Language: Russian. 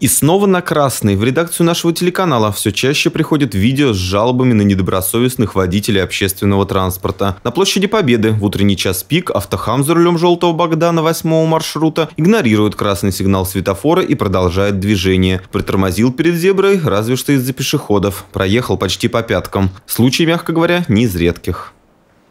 И снова на красный. В редакцию нашего телеканала все чаще приходят видео с жалобами на недобросовестных водителей общественного транспорта. На площади Победы в утренний час пик автохам за рулем желтого Богдана 8 маршрута игнорирует красный сигнал светофора и продолжает движение. Притормозил перед зеброй, разве что из-за пешеходов. Проехал почти по пяткам. Случай, мягко говоря, не из редких.